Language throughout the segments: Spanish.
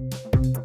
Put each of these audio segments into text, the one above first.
Thank you.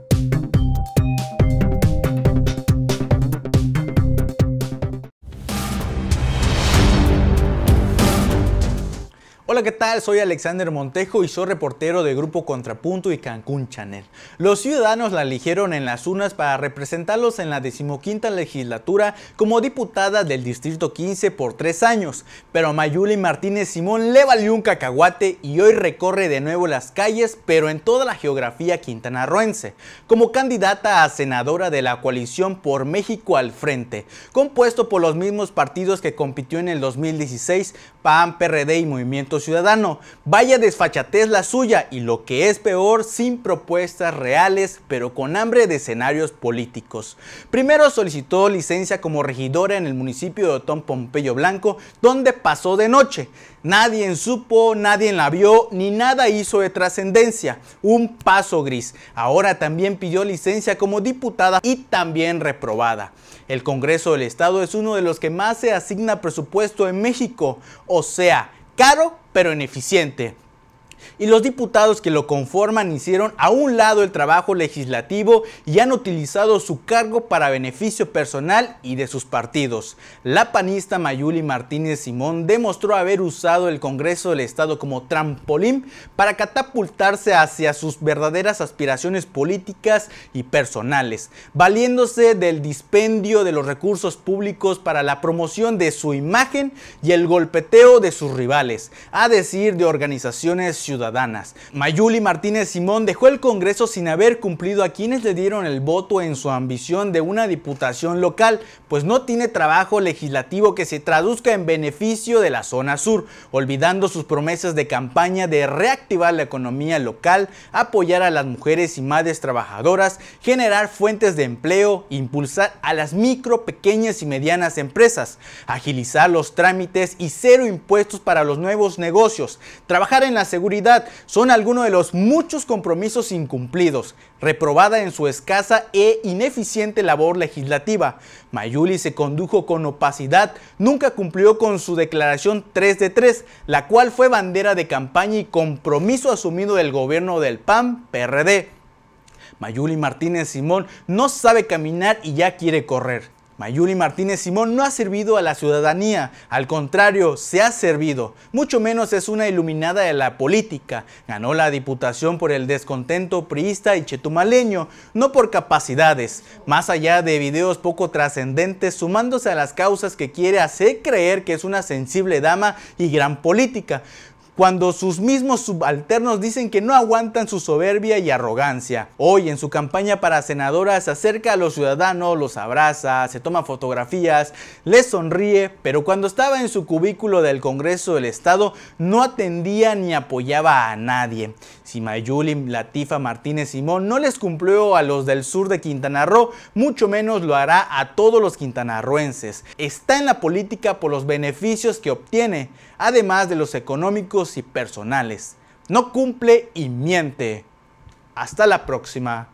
Hola, ¿qué tal? Soy Alexander Montejo y soy reportero de Grupo Contrapunto y Cancún Channel. Los ciudadanos la eligieron en las urnas para representarlos en la decimoquinta legislatura como diputada del Distrito 15 por tres años, pero Mayuli Martínez Simón le valió un cacahuate y hoy recorre de nuevo las calles, pero en toda la geografía quintanarroense, como candidata a senadora de la coalición por México al Frente, compuesto por los mismos partidos que compitió en el 2016, PAN, PRD y Movimiento ciudadano. Vaya desfachatez la suya y lo que es peor, sin propuestas reales, pero con hambre de escenarios políticos. Primero solicitó licencia como regidora en el municipio de Otón Pompeyo Blanco, donde pasó de noche. Nadie supo, nadie la vio, ni nada hizo de trascendencia. Un paso gris. Ahora también pidió licencia como diputada y también reprobada. El Congreso del Estado es uno de los que más se asigna presupuesto en México, o sea, caro pero ineficiente y los diputados que lo conforman hicieron a un lado el trabajo legislativo y han utilizado su cargo para beneficio personal y de sus partidos. La panista Mayuli Martínez Simón demostró haber usado el Congreso del Estado como trampolín para catapultarse hacia sus verdaderas aspiraciones políticas y personales, valiéndose del dispendio de los recursos públicos para la promoción de su imagen y el golpeteo de sus rivales, a decir de organizaciones ciudadanas ciudadanas. Mayuli Martínez Simón dejó el Congreso sin haber cumplido a quienes le dieron el voto en su ambición de una diputación local, pues no tiene trabajo legislativo que se traduzca en beneficio de la zona sur, olvidando sus promesas de campaña de reactivar la economía local, apoyar a las mujeres y madres trabajadoras, generar fuentes de empleo, impulsar a las micro, pequeñas y medianas empresas, agilizar los trámites y cero impuestos para los nuevos negocios, trabajar en la seguridad son algunos de los muchos compromisos incumplidos, reprobada en su escasa e ineficiente labor legislativa. Mayuli se condujo con opacidad, nunca cumplió con su declaración 3 de 3, la cual fue bandera de campaña y compromiso asumido del gobierno del PAN-PRD. Mayuli Martínez Simón no sabe caminar y ya quiere correr. Mayuli Martínez Simón no ha servido a la ciudadanía, al contrario, se ha servido, mucho menos es una iluminada de la política. Ganó la diputación por el descontento priista y chetumaleño, no por capacidades, más allá de videos poco trascendentes sumándose a las causas que quiere hacer creer que es una sensible dama y gran política cuando sus mismos subalternos dicen que no aguantan su soberbia y arrogancia. Hoy en su campaña para senadora se acerca a los ciudadanos, los abraza, se toma fotografías, les sonríe, pero cuando estaba en su cubículo del Congreso del Estado no atendía ni apoyaba a nadie. Si Mayulim, Latifa, Martínez Simón no les cumplió a los del sur de Quintana Roo, mucho menos lo hará a todos los quintanarroenses. Está en la política por los beneficios que obtiene, además de los económicos y personales. No cumple y miente. Hasta la próxima.